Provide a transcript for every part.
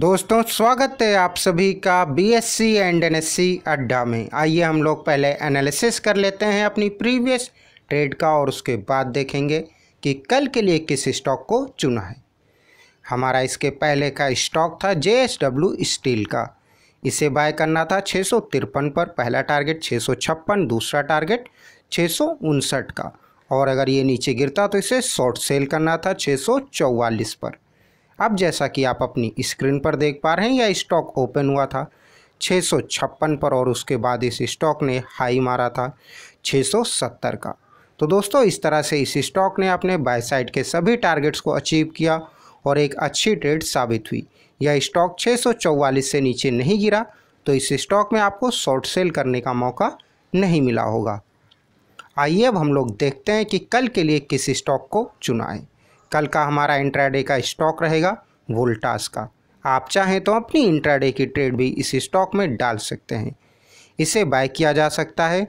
दोस्तों स्वागत है आप सभी का बीएससी एंड एनएससी अड्डा में आइए हम लोग पहले एनालिसिस कर लेते हैं अपनी प्रीवियस ट्रेड का और उसके बाद देखेंगे कि कल के लिए किस स्टॉक को चुना है हमारा इसके पहले का स्टॉक था जे स्टील का इसे बाय करना था छः पर पहला टारगेट छः दूसरा टारगेट छः का और अगर ये नीचे गिरता तो इसे शॉर्ट सेल करना था छः पर अब जैसा कि आप अपनी स्क्रीन पर देख पा रहे हैं यह स्टॉक ओपन हुआ था छः सौ छप्पन पर और उसके बाद इस स्टॉक ने हाई मारा था छः सौ सत्तर का तो दोस्तों इस तरह से इस स्टॉक ने अपने बाय साइड के सभी टारगेट्स को अचीव किया और एक अच्छी ट्रेड साबित हुई यह स्टॉक छः से नीचे नहीं गिरा तो इस स्टॉक में आपको शॉर्ट सेल करने का मौका नहीं मिला होगा आइए अब हम लोग देखते हैं कि कल के लिए किस स्टॉक को चुनाएं कल का हमारा इंट्राडे का स्टॉक रहेगा वोल्टास का आप चाहें तो अपनी इंट्राडे की ट्रेड भी इस स्टॉक में डाल सकते हैं इसे बाय किया जा सकता है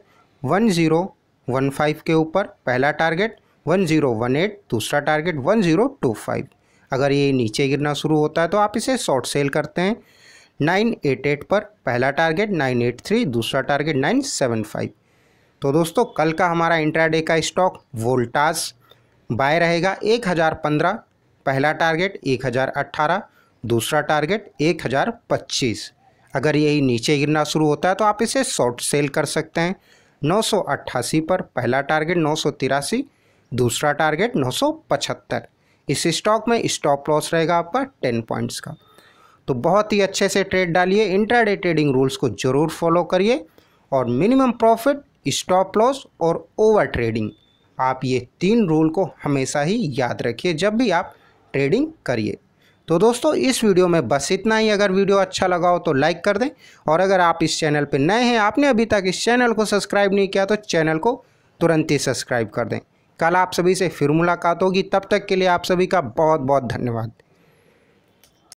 वन ज़ीरो वन फाइव के ऊपर पहला target one zero one eight दूसरा target one zero two five अगर ये नीचे गिरना शुरू होता है तो आप इसे शॉर्ट सेल करते हैं नाइन एट एट पर पहला टारगेट नाइन एट थ्री दूसरा टारगेट नाइन सेवन फाइव तो दोस्तों कल का हमारा इंट्राडे का स्टॉक वोल्टास बाय रहेगा एक हज़ार पंद्रह पहला टारगेट एक हज़ार अट्ठारह दूसरा टारगेट एक हज़ार पच्चीस अगर यही नीचे गिरना शुरू होता है तो आप इसे शॉर्ट सेल कर सकते हैं नौ सौ अट्ठासी पर पहला टारगेट नौ सौ तिरासी दूसरा टारगेट नौ सौ पचहत्तर इस स्टॉक में स्टॉप लॉस रहेगा आपका टेन पॉइंट्स का तो बहुत ही अच्छे से ट्रेड डालिए इंट्राडे ट्रेडिंग रूल्स को ज़रूर फॉलो करिए और मिनिमम प्रॉफिट स्टॉप लॉस और ओवर ट्रेडिंग आप ये तीन रूल को हमेशा ही याद रखिए जब भी आप ट्रेडिंग करिए तो दोस्तों इस वीडियो में बस इतना ही अगर वीडियो अच्छा लगा हो तो लाइक कर दें और अगर आप इस चैनल पर नए हैं आपने अभी तक इस चैनल को सब्सक्राइब नहीं किया तो चैनल को तुरंत ही सब्सक्राइब कर दें कल आप सभी से फिर मुलाकात होगी तब तक के लिए आप सभी का बहुत बहुत धन्यवाद